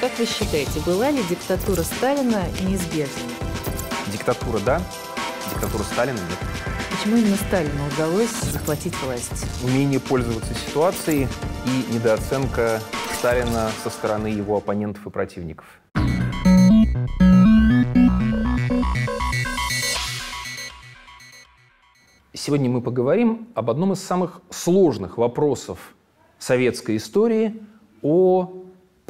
Как вы считаете, была ли диктатура Сталина неизбежна? Диктатура – да, диктатура Сталина – нет. Почему именно Сталину удалось захватить власть? Умение пользоваться ситуацией и недооценка Сталина со стороны его оппонентов и противников. Сегодня мы поговорим об одном из самых сложных вопросов советской истории – о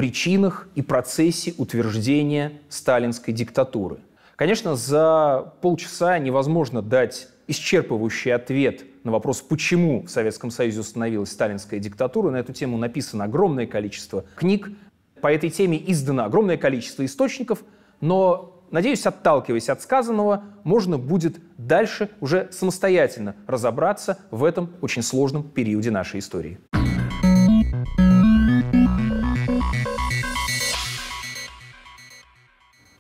причинах и процессе утверждения сталинской диктатуры. Конечно, за полчаса невозможно дать исчерпывающий ответ на вопрос, почему в Советском Союзе установилась сталинская диктатура. На эту тему написано огромное количество книг. По этой теме издано огромное количество источников, но Надеюсь, отталкиваясь от сказанного, можно будет дальше уже самостоятельно разобраться в этом очень сложном периоде нашей истории.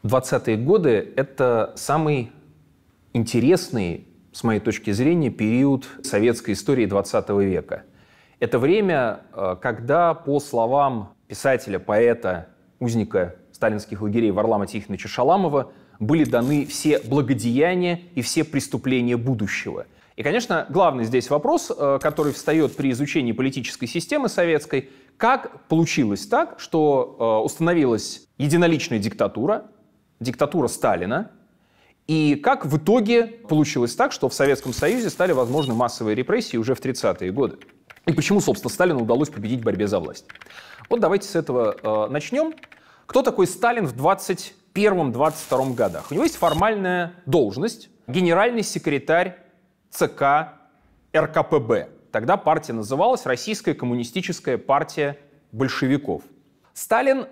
20-е годы – это самый интересный, с моей точки зрения, период советской истории 20 века. Это время, э, когда, по словам писателя, поэта, узника сталинских лагерей Варлама Тихоновича Шаламова, были даны все благодеяния и все преступления будущего. И, конечно, главный здесь вопрос, э, который встает при изучении политической системы советской, как получилось так, что э, установилась единоличная диктатура, диктатура Сталина, и как в итоге получилось так, что в Советском Союзе стали возможны массовые репрессии уже в 30-е годы. И почему, собственно, Сталину удалось победить в борьбе за власть. Вот давайте с этого э, начнем. Кто такой Сталин в 21-22 годах? У него есть формальная должность – генеральный секретарь ЦК РКПБ. Тогда партия называлась Российская коммунистическая партия большевиков. Сталин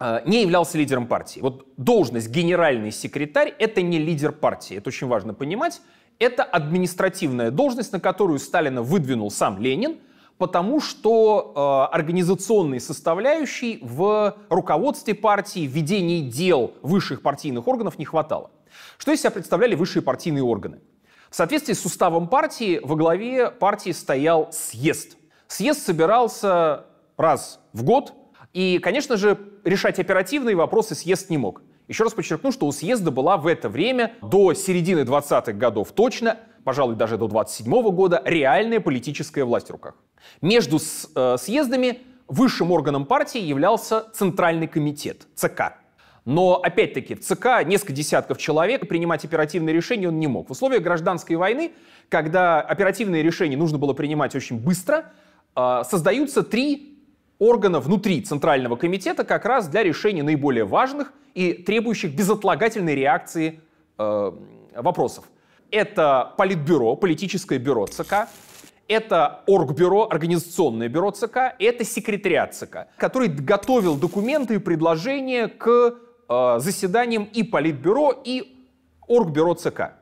а, не являлся лидером партии. Вот должность генеральный секретарь – это не лидер партии, это очень важно понимать. Это административная должность, на которую Сталина выдвинул сам Ленин, потому что э, организационной составляющей в руководстве партии, в ведении дел высших партийных органов не хватало. Что из себя представляли высшие партийные органы? В соответствии с уставом партии во главе партии стоял съезд. Съезд собирался раз в год – и, конечно же, решать оперативные вопросы съезд не мог. Еще раз подчеркну, что у съезда была в это время до середины 20-х годов точно, пожалуй, даже до 27 -го года, реальная политическая власть в руках. Между э, съездами высшим органом партии являлся Центральный комитет, ЦК. Но, опять-таки, в ЦК несколько десятков человек, принимать оперативные решения он не мог. В условиях гражданской войны, когда оперативные решения нужно было принимать очень быстро, э, создаются три органа внутри Центрального комитета как раз для решения наиболее важных и требующих безотлагательной реакции э, вопросов. Это политбюро, политическое бюро ЦК, это оргбюро, организационное бюро ЦК, это секретариат ЦК, который готовил документы и предложения к э, заседаниям и политбюро, и оргбюро ЦК.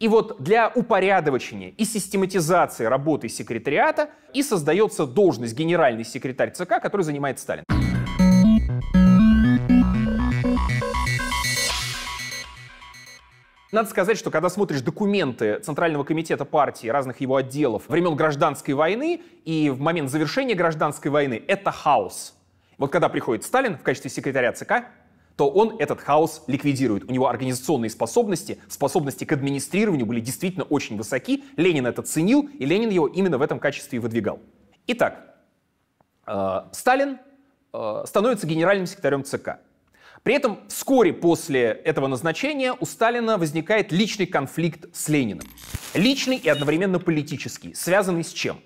И вот для упорядочения и систематизации работы секретариата и создается должность генеральный секретарь ЦК, который занимает Сталин. Надо сказать, что когда смотришь документы Центрального комитета партии, разных его отделов времен гражданской войны и в момент завершения гражданской войны, это хаос. Вот когда приходит Сталин в качестве секретаря ЦК, то он этот хаос ликвидирует. У него организационные способности, способности к администрированию были действительно очень высоки. Ленин это ценил, и Ленин его именно в этом качестве и выдвигал. Итак, э, Сталин э, становится генеральным секретарем ЦК. При этом вскоре после этого назначения у Сталина возникает личный конфликт с Лениным. Личный и одновременно политический, связанный с чем?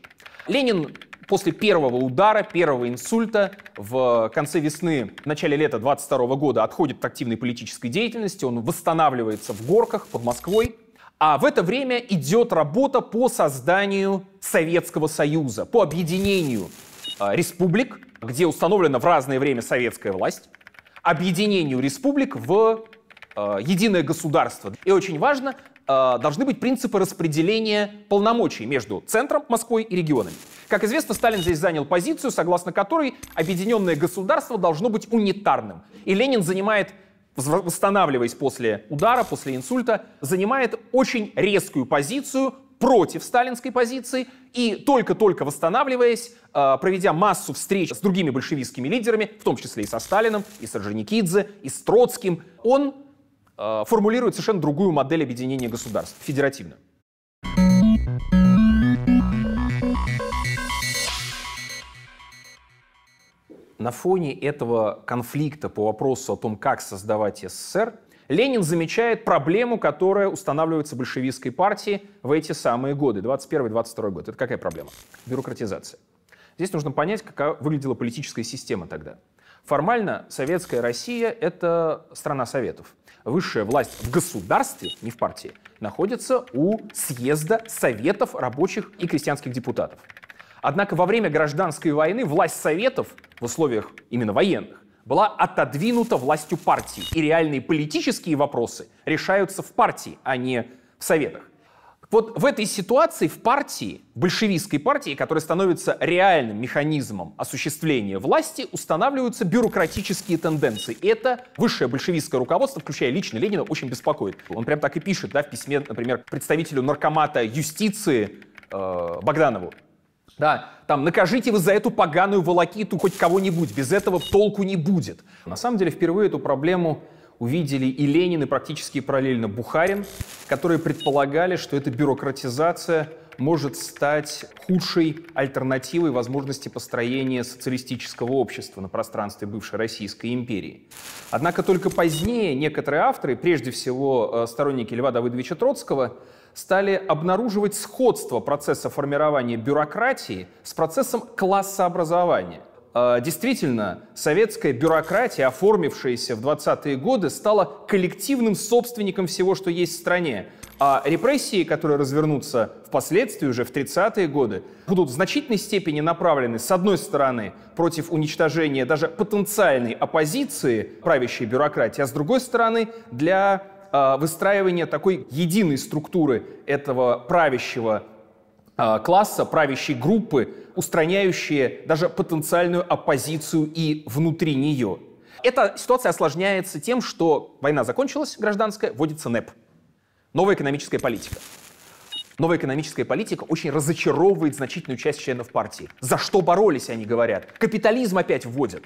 Ленин после первого удара, первого инсульта в конце весны, в начале лета 22 года отходит от активной политической деятельности, он восстанавливается в горках под Москвой. А в это время идет работа по созданию Советского Союза, по объединению а, республик, где установлена в разное время советская власть, объединению республик в а, единое государство. И очень важно, а, должны быть принципы распределения полномочий между центром Москвой и регионами. Как известно, Сталин здесь занял позицию, согласно которой объединенное государство должно быть унитарным. И Ленин занимает восстанавливаясь после удара, после инсульта, занимает очень резкую позицию против сталинской позиции и только-только восстанавливаясь, э, проведя массу встреч с другими большевистскими лидерами, в том числе и со Сталиным, и с Орджоникидзе, и с Троцким, он э, формулирует совершенно другую модель объединения государств, федеративно. на фоне этого конфликта по вопросу о том, как создавать СССР, Ленин замечает проблему, которая устанавливается большевистской партией в эти самые годы, 21-22 год. Это какая проблема? Бюрократизация. Здесь нужно понять, какая выглядела политическая система тогда. Формально советская Россия — это страна советов. Высшая власть в государстве, не в партии, находится у съезда советов рабочих и крестьянских депутатов. Однако во время гражданской войны власть Советов в условиях именно военных была отодвинута властью партии, и реальные политические вопросы решаются в партии, а не в Советах. Вот в этой ситуации в партии, в большевистской партии, которая становится реальным механизмом осуществления власти, устанавливаются бюрократические тенденции. И это высшее большевистское руководство, включая лично Ленина, очень беспокоит. Он прям так и пишет да, в письме, например, представителю наркомата юстиции э, Богданову. Да, там, накажите вы за эту поганую волокиту хоть кого-нибудь, без этого толку не будет. На самом деле, впервые эту проблему увидели и Ленин, и практически параллельно Бухарин, которые предполагали, что эта бюрократизация может стать худшей альтернативой возможности построения социалистического общества на пространстве бывшей Российской империи. Однако только позднее некоторые авторы, прежде всего э, сторонники Льва Давыдовича Троцкого, стали обнаруживать сходство процесса формирования бюрократии с процессом классообразования. А, действительно, советская бюрократия, оформившаяся в 20-е годы, стала коллективным собственником всего, что есть в стране. А репрессии, которые развернутся впоследствии уже в 30-е годы, будут в значительной степени направлены, с одной стороны, против уничтожения даже потенциальной оппозиции правящей бюрократии, а с другой стороны, для а, выстраивание такой единой структуры этого правящего а, класса, правящей группы, устраняющие даже потенциальную оппозицию и внутри нее. Эта ситуация осложняется тем, что война закончилась, гражданская, вводится НЭП. Новая экономическая политика. Новая экономическая политика очень разочаровывает значительную часть членов партии. За что боролись, они говорят. Капитализм опять вводят.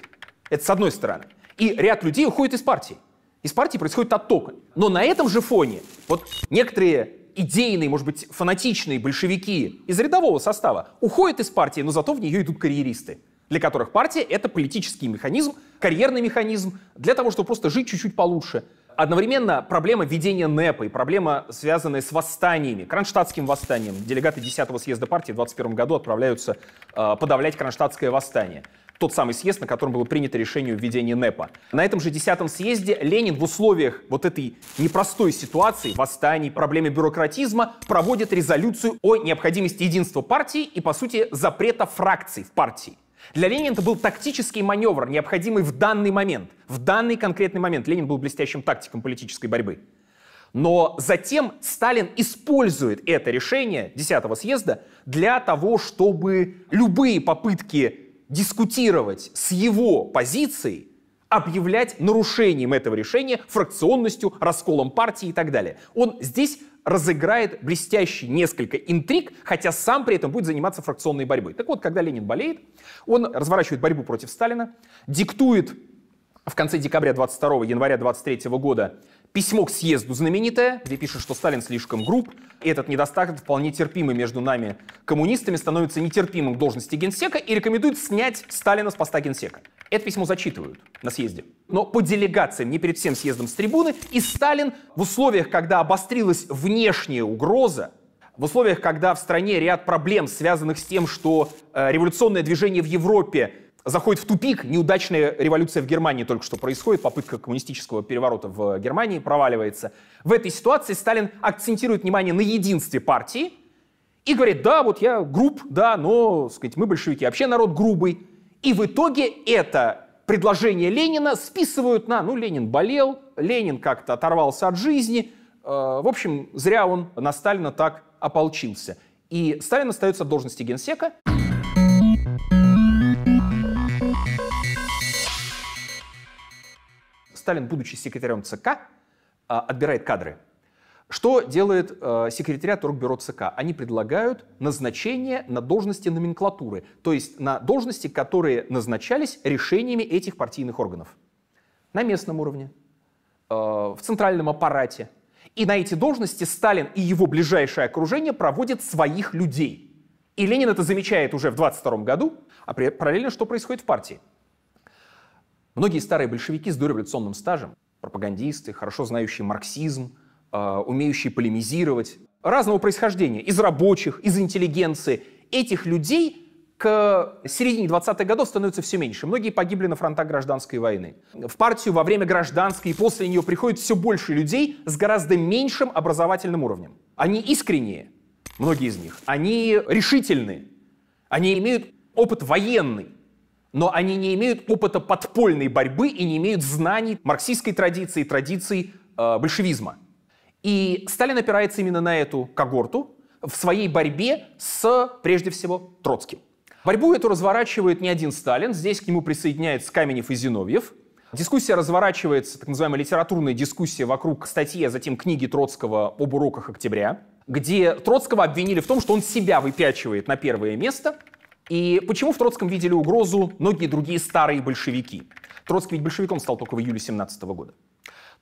Это с одной стороны. И ряд людей уходит из партии из партии происходит отток. Но на этом же фоне вот некоторые идейные, может быть, фанатичные большевики из рядового состава уходят из партии, но зато в нее идут карьеристы, для которых партия — это политический механизм, карьерный механизм, для того, чтобы просто жить чуть-чуть получше. Одновременно проблема ведения НЭПа и проблема, связанная с восстаниями, кронштадтским восстанием. Делегаты 10-го съезда партии в 21 году отправляются э, подавлять кронштадтское восстание — тот самый съезд, на котором было принято решение о введении НЭПа. На этом же 10 съезде Ленин в условиях вот этой непростой ситуации, восстаний, проблемы бюрократизма, проводит резолюцию о необходимости единства партии и, по сути, запрета фракций в партии. Для Ленина это был тактический маневр, необходимый в данный момент. В данный конкретный момент Ленин был блестящим тактиком политической борьбы. Но затем Сталин использует это решение 10 съезда для того, чтобы любые попытки дискутировать с его позицией, объявлять нарушением этого решения, фракционностью, расколом партии и так далее. Он здесь разыграет блестящий несколько интриг, хотя сам при этом будет заниматься фракционной борьбой. Так вот, когда Ленин болеет, он разворачивает борьбу против Сталина, диктует а в конце декабря 22 января 23 года письмо к съезду знаменитое, где пишет, что Сталин слишком груб, и этот недостаток вполне терпимый между нами коммунистами становится нетерпимым к должности генсека и рекомендует снять Сталина с поста генсека. Это письмо зачитывают на съезде. Но по делегациям, не перед всем съездом с трибуны, и Сталин в условиях, когда обострилась внешняя угроза, в условиях, когда в стране ряд проблем, связанных с тем, что э, революционное движение в Европе заходит в тупик. Неудачная революция в Германии только что происходит, попытка коммунистического переворота в Германии проваливается. В этой ситуации Сталин акцентирует внимание на единстве партии и говорит, да, вот я груб, да, но, сказать, мы большевики, вообще народ грубый. И в итоге это предложение Ленина списывают на, ну, Ленин болел, Ленин как-то оторвался от жизни, э, в общем, зря он на Сталина так ополчился. И Сталин остается в должности генсека. Сталин, будучи секретарем ЦК, а, отбирает кадры. Что делает а, секретариат Оргбюро ЦК? Они предлагают назначение на должности номенклатуры, то есть на должности, которые назначались решениями этих партийных органов. На местном уровне, а, в центральном аппарате. И на эти должности Сталин и его ближайшее окружение проводят своих людей. И Ленин это замечает уже в 22 году, а параллельно что происходит в партии – Многие старые большевики с дореволюционным стажем, пропагандисты, хорошо знающие марксизм, э, умеющие полемизировать, разного происхождения, из рабочих, из интеллигенции, этих людей к середине 20-х годов становится все меньше. Многие погибли на фронтах гражданской войны. В партию во время гражданской и после нее приходит все больше людей с гораздо меньшим образовательным уровнем. Они искренние, многие из них. Они решительные, Они имеют опыт военный но они не имеют опыта подпольной борьбы и не имеют знаний марксистской традиции, традиций э, большевизма. И Сталин опирается именно на эту когорту в своей борьбе с, прежде всего, Троцким. Борьбу эту разворачивает не один Сталин, здесь к нему присоединяется Каменев и Зиновьев. Дискуссия разворачивается, так называемая литературная дискуссия вокруг статьи, а затем книги Троцкого об уроках октября, где Троцкого обвинили в том, что он себя выпячивает на первое место – и почему в Троцком видели угрозу многие другие старые большевики? Троцкий ведь большевиком стал только в июле 17 года.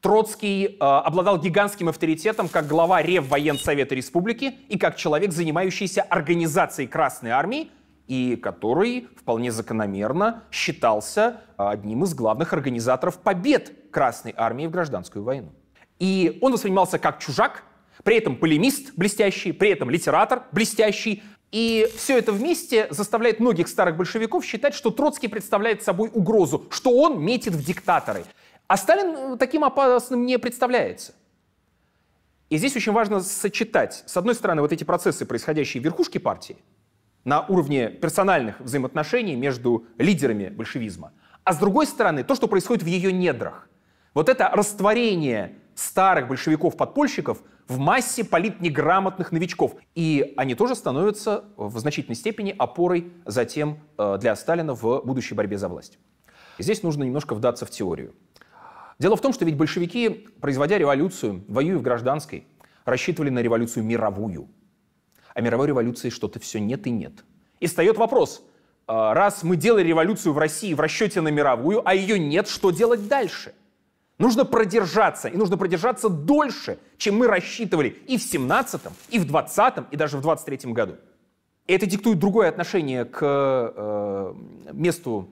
Троцкий э, обладал гигантским авторитетом как глава Реввоенсовета Республики и как человек, занимающийся организацией Красной Армии, и который вполне закономерно считался э, одним из главных организаторов побед Красной Армии в Гражданскую войну. И он воспринимался как чужак, при этом полемист блестящий, при этом литератор блестящий, и все это вместе заставляет многих старых большевиков считать, что Троцкий представляет собой угрозу, что он метит в диктаторы. А Сталин э, таким опасным не представляется. И здесь очень важно сочетать, с одной стороны, вот эти процессы, происходящие в верхушке партии, на уровне персональных взаимоотношений между лидерами большевизма, а с другой стороны, то, что происходит в ее недрах. Вот это растворение старых большевиков-подпольщиков – в массе политнеграмотных новичков. И они тоже становятся в значительной степени опорой затем э, для Сталина в будущей борьбе за власть. Здесь нужно немножко вдаться в теорию. Дело в том, что ведь большевики, производя революцию, воюя в гражданской, рассчитывали на революцию мировую. А мировой революции что-то все нет и нет. И встает вопрос, э, раз мы делали революцию в России в расчете на мировую, а ее нет, что делать дальше? Нужно продержаться, и нужно продержаться дольше, чем мы рассчитывали и в 17 и в 20 и даже в 23 году. И это диктует другое отношение к э, месту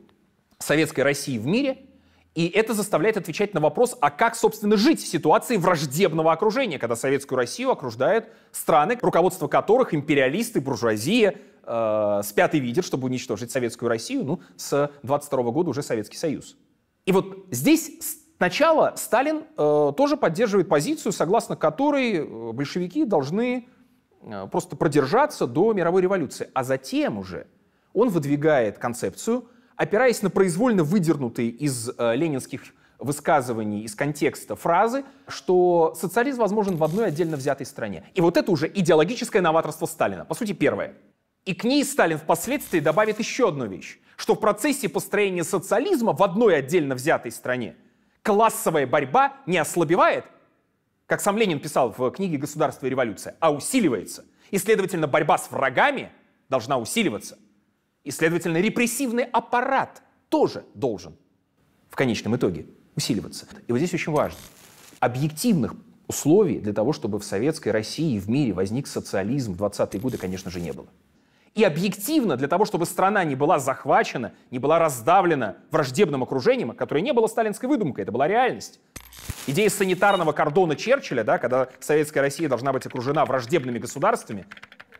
советской России в мире, и это заставляет отвечать на вопрос, а как, собственно, жить в ситуации враждебного окружения, когда советскую Россию окружают страны, руководство которых империалисты, буржуазия э, спят и видят, чтобы уничтожить советскую Россию, ну, с 22 года уже Советский Союз. И вот здесь Сначала Сталин э, тоже поддерживает позицию, согласно которой э, большевики должны э, просто продержаться до мировой революции. А затем уже он выдвигает концепцию, опираясь на произвольно выдернутые из э, ленинских высказываний, из контекста фразы, что социализм возможен в одной отдельно взятой стране. И вот это уже идеологическое новаторство Сталина. По сути, первое. И к ней Сталин впоследствии добавит еще одну вещь, что в процессе построения социализма в одной отдельно взятой стране – Классовая борьба не ослабевает, как сам Ленин писал в книге «Государство и революция», а усиливается. И, следовательно, борьба с врагами должна усиливаться. И, следовательно, репрессивный аппарат тоже должен в конечном итоге усиливаться. И вот здесь очень важно. Объективных условий для того, чтобы в советской России и в мире возник социализм в 20-е годы, конечно же, не было. И объективно, для того, чтобы страна не была захвачена, не была раздавлена враждебным окружением, которое не было сталинской выдумкой, это была реальность. Идея санитарного кордона Черчилля, да, когда советская Россия должна быть окружена враждебными государствами,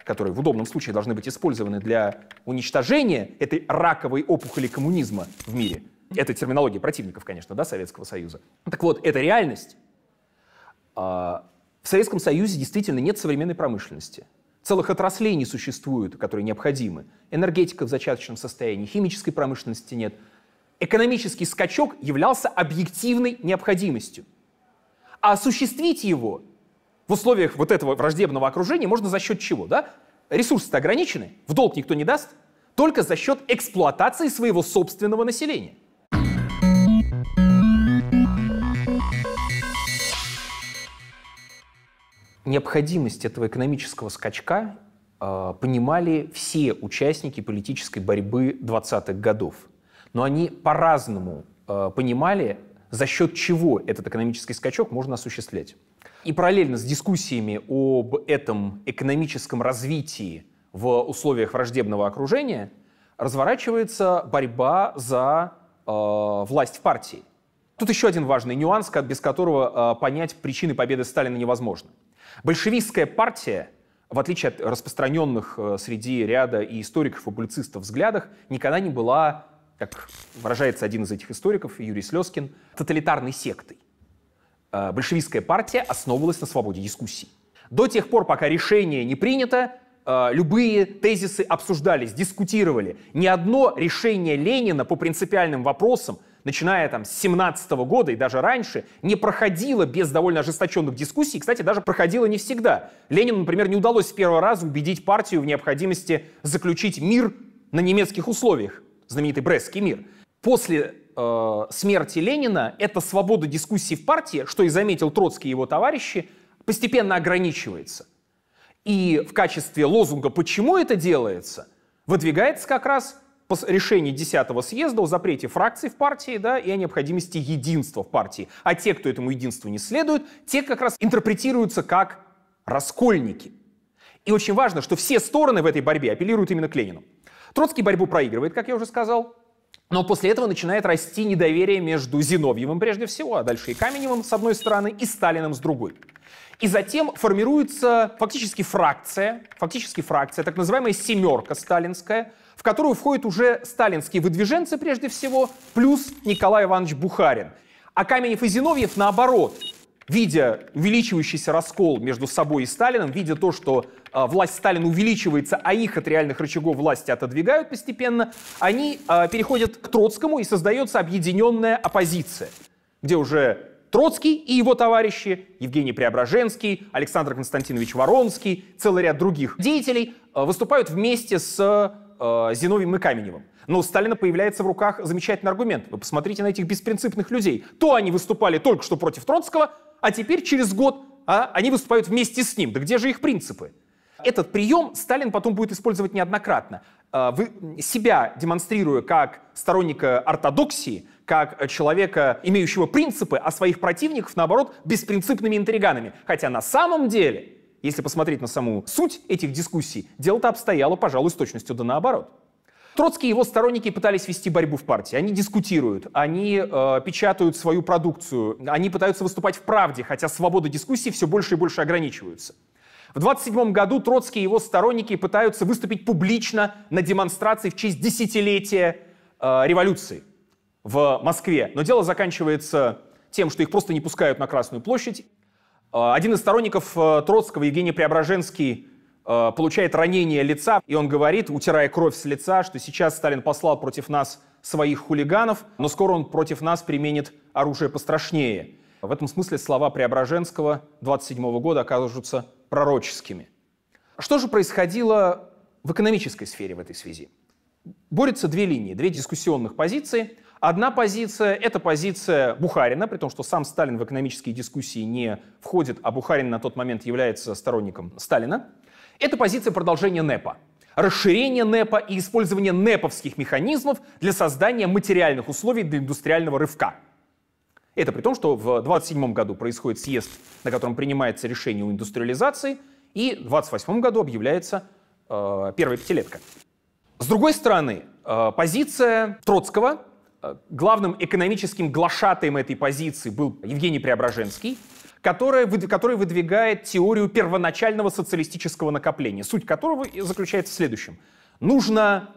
которые в удобном случае должны быть использованы для уничтожения этой раковой опухоли коммунизма в мире. Это терминология противников, конечно, да, Советского Союза. Так вот, это реальность. А, в Советском Союзе действительно нет современной промышленности. Целых отраслей не существует, которые необходимы. Энергетика в зачаточном состоянии, химической промышленности нет. Экономический скачок являлся объективной необходимостью. А осуществить его в условиях вот этого враждебного окружения можно за счет чего? Да? Ресурсы-то ограничены, в долг никто не даст, только за счет эксплуатации своего собственного населения. необходимость этого экономического скачка э, понимали все участники политической борьбы 20-х годов. Но они по-разному э, понимали, за счет чего этот экономический скачок можно осуществлять. И параллельно с дискуссиями об этом экономическом развитии в условиях враждебного окружения разворачивается борьба за э, власть в партии. Тут еще один важный нюанс, без которого э, понять причины победы Сталина невозможно. Большевистская партия, в отличие от распространенных э, среди ряда и историков, и публицистов взглядах, никогда не была, как выражается один из этих историков, Юрий Слезкин, тоталитарной сектой. Э, большевистская партия основывалась на свободе дискуссий. До тех пор, пока решение не принято, э, любые тезисы обсуждались, дискутировали. Ни одно решение Ленина по принципиальным вопросам – начиная там с 17 года и даже раньше, не проходила без довольно ожесточенных дискуссий, кстати, даже проходила не всегда. Ленину, например, не удалось с первого раза убедить партию в необходимости заключить мир на немецких условиях, знаменитый Брестский мир. После э, смерти Ленина эта свобода дискуссии в партии, что и заметил Троцкий и его товарищи, постепенно ограничивается. И в качестве лозунга «почему это делается» выдвигается как раз решении 10 съезда о запрете фракций в партии да, и о необходимости единства в партии. А те, кто этому единству не следует, те как раз интерпретируются как раскольники. И очень важно, что все стороны в этой борьбе апеллируют именно к Ленину. Троцкий борьбу проигрывает, как я уже сказал, но после этого начинает расти недоверие между Зиновьевым прежде всего, а дальше и Каменевым с одной стороны, и Сталиным с другой. И затем формируется фактически фракция, фактически фракция, так называемая «семерка сталинская», в которую входят уже сталинские выдвиженцы прежде всего, плюс Николай Иванович Бухарин. А Каменев и Зиновьев наоборот, видя увеличивающийся раскол между собой и Сталином, видя то, что а, власть Сталина увеличивается, а их от реальных рычагов власти отодвигают постепенно, они а, переходят к Троцкому и создается объединенная оппозиция, где уже Троцкий и его товарищи, Евгений Преображенский, Александр Константинович Воронский, целый ряд других деятелей а, выступают вместе с э, Зиновием и Каменевым. Но у Сталина появляется в руках замечательный аргумент. Вы посмотрите на этих беспринципных людей. То они выступали только что против Троцкого, а теперь через год а, они выступают вместе с ним. Да где же их принципы? Этот прием Сталин потом будет использовать неоднократно. Э, вы, себя демонстрируя как сторонника ортодоксии, как человека, имеющего принципы, а своих противников, наоборот, беспринципными интриганами. Хотя на самом деле если посмотреть на саму суть этих дискуссий, дело-то обстояло, пожалуй, с точностью да наоборот. Троцкий и его сторонники пытались вести борьбу в партии. Они дискутируют, они э, печатают свою продукцию, они пытаются выступать в правде, хотя свобода дискуссии все больше и больше ограничиваются. В 27 году Троцкий и его сторонники пытаются выступить публично на демонстрации в честь десятилетия э, революции в Москве. Но дело заканчивается тем, что их просто не пускают на Красную площадь, Э, один из сторонников э, Троцкого, Евгений Преображенский, э, получает ранение лица, и он говорит, утирая кровь с лица, что сейчас Сталин послал против нас своих хулиганов, но скоро он против нас применит оружие пострашнее. В этом смысле слова Преображенского 27 года окажутся пророческими. Что же происходило в экономической сфере в этой связи? Борются две линии, две дискуссионных позиции – Одна позиция — это позиция Бухарина, при том, что сам Сталин в экономические дискуссии не входит, а Бухарин на тот момент является сторонником Сталина. Это позиция продолжения НЭПа. Расширение НЭПа и использование НЭПовских механизмов для создания материальных условий для индустриального рывка. Это при том, что в 1927 году происходит съезд, на котором принимается решение о индустриализации, и в 1928 году объявляется э, первая пятилетка. С другой стороны, э, позиция Троцкого главным экономическим глашатаем этой позиции был Евгений Преображенский, который, который выдвигает теорию первоначального социалистического накопления, суть которого заключается в следующем. Нужно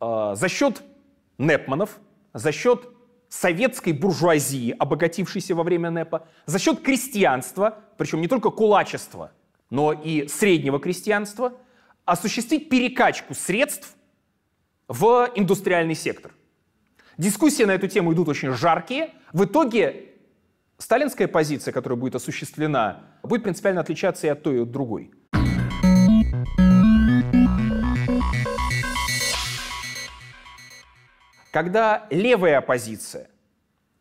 э, за счет Непманов, за счет советской буржуазии, обогатившейся во время НЭПа, за счет крестьянства, причем не только кулачества, но и среднего крестьянства, осуществить перекачку средств в индустриальный сектор – Дискуссии на эту тему идут очень жаркие. В итоге сталинская позиция, которая будет осуществлена, будет принципиально отличаться и от той, и от другой. Когда левая оппозиция,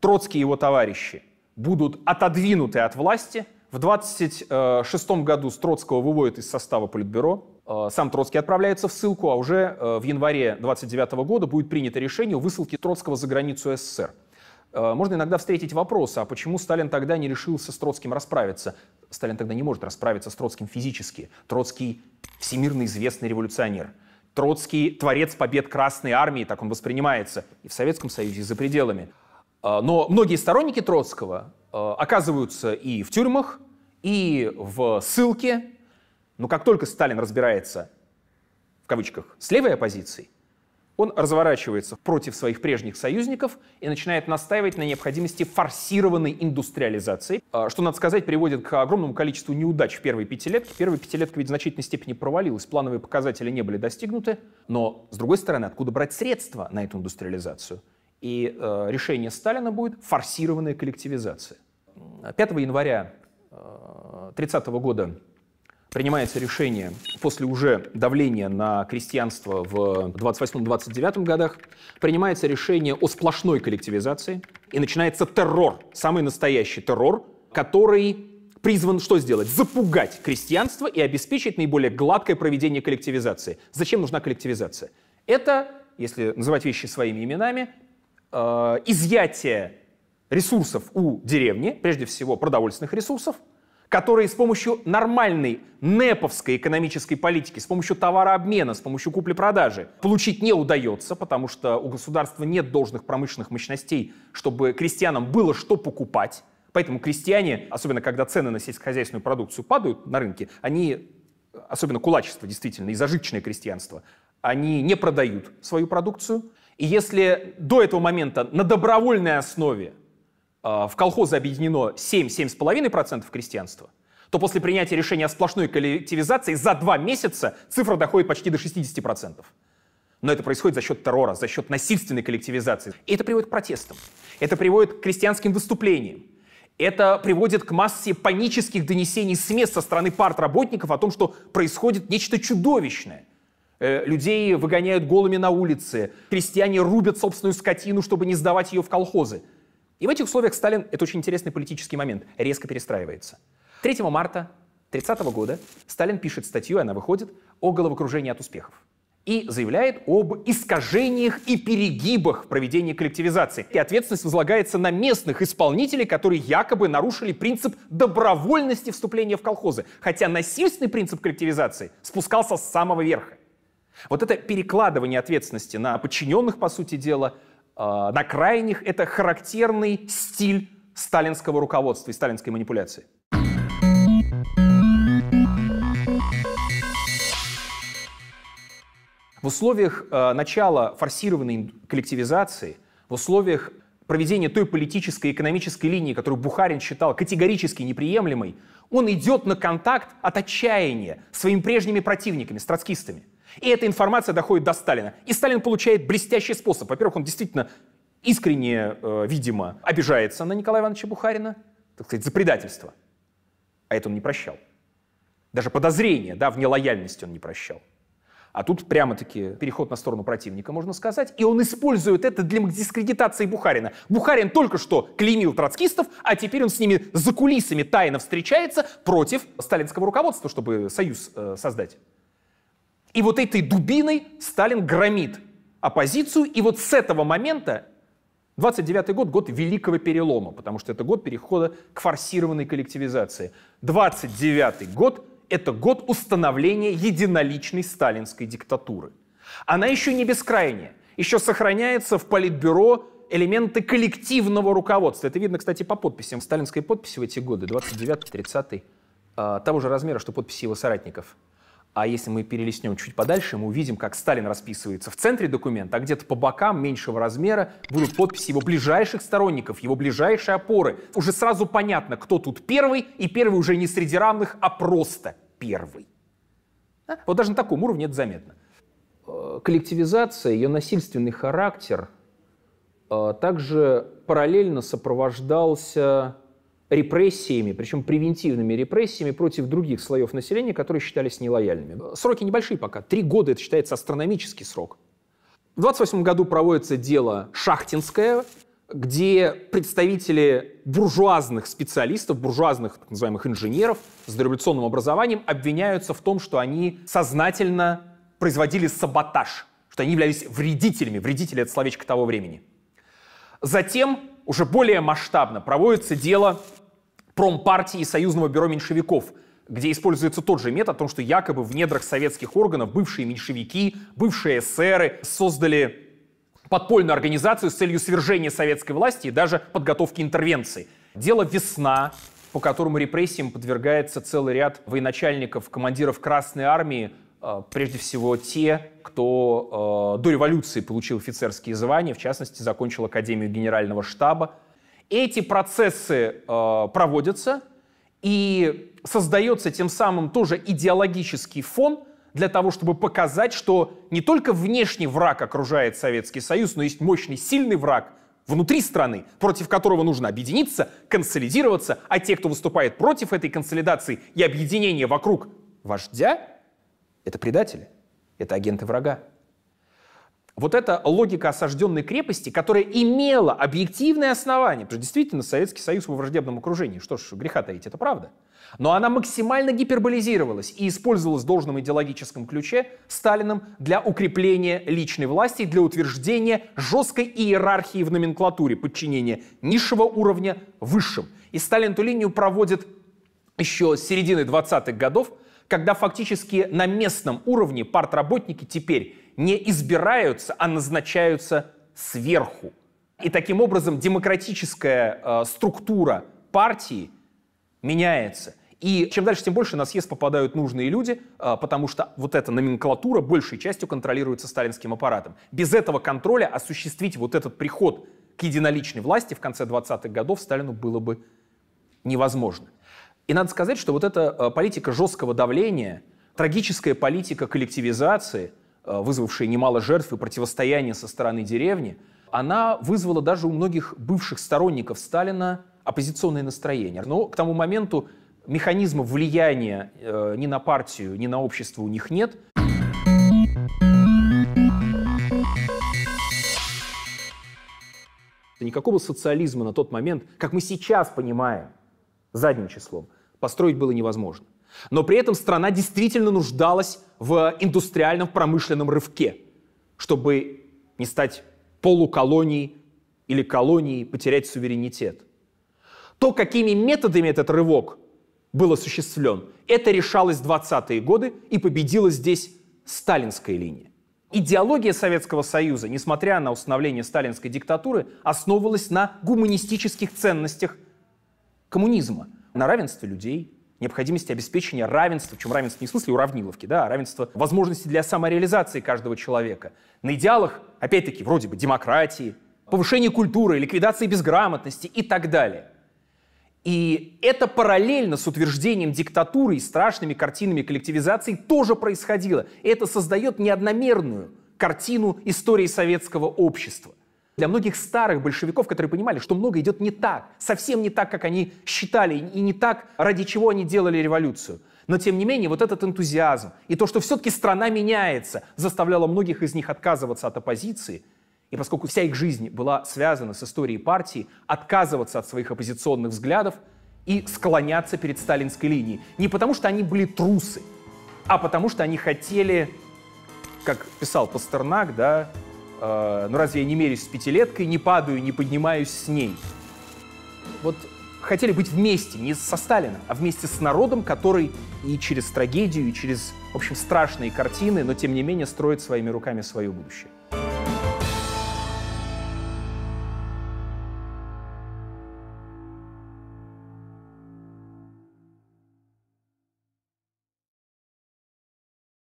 Троцкий и его товарищи, будут отодвинуты от власти, в 26 году Строцкого выводят из состава Политбюро, Э, сам Троцкий отправляется в ссылку, а уже э, в январе 29 года будет принято решение о высылке Троцкого за границу СССР. Э, можно иногда встретить вопрос, а почему Сталин тогда не решился с Троцким расправиться? Сталин тогда не может расправиться с Троцким физически. Троцкий – всемирно известный революционер. Троцкий – творец побед Красной Армии, так он воспринимается, и в Советском Союзе, и за пределами. Но многие сторонники Троцкого оказываются и в тюрьмах, и в ссылке, но как только Сталин разбирается, в кавычках, с левой оппозицией, он разворачивается против своих прежних союзников и начинает настаивать на необходимости форсированной индустриализации, а, что, надо сказать, приводит к огромному количеству неудач в первой пятилетке. Первая пятилетка ведь в значительной степени провалилась, плановые показатели не были достигнуты, но, с другой стороны, откуда брать средства на эту индустриализацию? И э, решение Сталина будет форсированная коллективизация. 5 января 1930 э, года принимается решение после уже давления на крестьянство в 28-29 годах, принимается решение о сплошной коллективизации, и начинается террор, самый настоящий террор, который призван что сделать? Запугать крестьянство и обеспечить наиболее гладкое проведение коллективизации. Зачем нужна коллективизация? Это, если называть вещи своими именами, э, изъятие ресурсов у деревни, прежде всего продовольственных ресурсов, которые с помощью нормальной неповской экономической политики, с помощью товарообмена, с помощью купли-продажи получить не удается, потому что у государства нет должных промышленных мощностей, чтобы крестьянам было что покупать. Поэтому крестьяне, особенно когда цены на сельскохозяйственную продукцию падают на рынке, они, особенно кулачество действительно, и зажиточное крестьянство, они не продают свою продукцию. И если до этого момента на добровольной основе Э, в колхозы объединено 7-7,5% крестьянства, то после принятия решения о сплошной коллективизации за два месяца цифра доходит почти до 60%. Но это происходит за счет террора, за счет насильственной коллективизации. И это приводит к протестам, это приводит к крестьянским выступлениям, это приводит к массе панических донесений с мест со стороны партработников о том, что происходит нечто чудовищное. Э, людей выгоняют голыми на улице, крестьяне рубят собственную скотину, чтобы не сдавать ее в колхозы – и в этих условиях Сталин, это очень интересный политический момент, резко перестраивается. 3 марта 30 года Сталин пишет статью, она выходит, о головокружении от успехов. И заявляет об искажениях и перегибах в проведении коллективизации. И ответственность возлагается на местных исполнителей, которые якобы нарушили принцип добровольности вступления в колхозы, хотя насильственный принцип коллективизации спускался с самого верха. Вот это перекладывание ответственности на подчиненных, по сути дела, а, на крайних – это характерный стиль сталинского руководства и сталинской манипуляции. В условиях а, начала форсированной коллективизации, в условиях проведения той политической и экономической линии, которую Бухарин считал категорически неприемлемой, он идет на контакт от отчаяния своими прежними противниками, с троцкистами – и эта информация доходит до Сталина. И Сталин получает блестящий способ. Во-первых, он действительно искренне, э, видимо, обижается на Николая Ивановича Бухарина, так сказать, за предательство. А это он не прощал. Даже подозрение, да, в нелояльности он не прощал. А тут прямо-таки переход на сторону противника, можно сказать. И он использует это для дискредитации Бухарина. Бухарин только что клеймил троцкистов, а теперь он с ними за кулисами тайно встречается против сталинского руководства, чтобы союз э, создать. И вот этой дубиной Сталин громит оппозицию. И вот с этого момента 29 год – год великого перелома, потому что это год перехода к форсированной коллективизации. 29 год – это год установления единоличной сталинской диктатуры. Она еще не бескрайняя. Еще сохраняется в Политбюро элементы коллективного руководства. Это видно, кстати, по подписям. Сталинской подписи в эти годы, 29-30, а, того же размера, что подписи его соратников – а если мы перелистнем чуть подальше, мы увидим, как Сталин расписывается в центре документа, а где-то по бокам меньшего размера будут подписи его ближайших сторонников, его ближайшие опоры. Уже сразу понятно, кто тут первый, и первый уже не среди равных, а просто первый. Вот даже на таком уровне это заметно. Э, коллективизация, ее насильственный характер э, также параллельно сопровождался репрессиями, причем превентивными репрессиями против других слоев населения, которые считались нелояльными. Сроки небольшие пока. Три года это считается астрономический срок. В 28 году проводится дело Шахтинское, где представители буржуазных специалистов, буржуазных так называемых инженеров с дореволюционным образованием обвиняются в том, что они сознательно производили саботаж, что они являлись вредителями. Вредители — это словечко того времени. Затем уже более масштабно проводится дело Промпартии и Союзного бюро меньшевиков, где используется тот же метод о том, что якобы в недрах советских органов бывшие меньшевики, бывшие эсеры создали подпольную организацию с целью свержения советской власти и даже подготовки интервенции. Дело «Весна», по которому репрессиям подвергается целый ряд военачальников, командиров Красной Армии, Э, прежде всего те, кто э, до революции получил офицерские звания, в частности, закончил Академию Генерального штаба. Эти процессы э, проводятся, и создается тем самым тоже идеологический фон для того, чтобы показать, что не только внешний враг окружает Советский Союз, но есть мощный, сильный враг внутри страны, против которого нужно объединиться, консолидироваться, а те, кто выступает против этой консолидации и объединения вокруг вождя, это предатели, это агенты врага. Вот эта логика осажденной крепости, которая имела объективное основание, потому что действительно Советский Союз во враждебном окружении, что ж, греха таить, это правда. Но она максимально гиперболизировалась и использовалась в должном идеологическом ключе Сталином для укрепления личной власти для утверждения жесткой иерархии в номенклатуре, подчинения низшего уровня высшим. И Сталин эту линию проводит еще с середины 20-х годов, когда фактически на местном уровне партработники теперь не избираются, а назначаются сверху. И таким образом демократическая э, структура партии меняется. И чем дальше, тем больше на съезд попадают нужные люди, э, потому что вот эта номенклатура большей частью контролируется сталинским аппаратом. Без этого контроля осуществить вот этот приход к единоличной власти в конце 20-х годов Сталину было бы невозможно. И надо сказать, что вот эта э, политика жесткого давления, трагическая политика коллективизации, э, вызвавшая немало жертв и противостояния со стороны деревни, она вызвала даже у многих бывших сторонников Сталина оппозиционное настроение. Но к тому моменту механизмов влияния э, ни на партию, ни на общество у них нет. Никакого социализма на тот момент, как мы сейчас понимаем, задним числом, построить было невозможно. Но при этом страна действительно нуждалась в индустриальном промышленном рывке, чтобы не стать полуколонией или колонией, потерять суверенитет. То, какими методами этот рывок был осуществлен, это решалось в 20-е годы и победила здесь сталинская линия. Идеология Советского Союза, несмотря на установление сталинской диктатуры, основывалась на гуманистических ценностях коммунизма – на равенство людей, необходимости обеспечения равенства, чем равенство не в смысле уравниловки, да, а равенство возможности для самореализации каждого человека, на идеалах, опять-таки, вроде бы демократии, повышения культуры, ликвидации безграмотности и так далее. И это параллельно с утверждением диктатуры и страшными картинами коллективизации тоже происходило. это создает неодномерную картину истории советского общества – для многих старых большевиков, которые понимали, что много идет не так, совсем не так, как они считали, и не так, ради чего они делали революцию. Но, тем не менее, вот этот энтузиазм и то, что все-таки страна меняется, заставляло многих из них отказываться от оппозиции. И поскольку вся их жизнь была связана с историей партии, отказываться от своих оппозиционных взглядов и склоняться перед сталинской линией. Не потому, что они были трусы, а потому, что они хотели, как писал Пастернак, да, Э, ну разве я не мерюсь с пятилеткой, не падаю, не поднимаюсь с ней? Вот хотели быть вместе, не со Сталином, а вместе с народом, который и через трагедию, и через, в общем, страшные картины, но тем не менее строит своими руками свое будущее.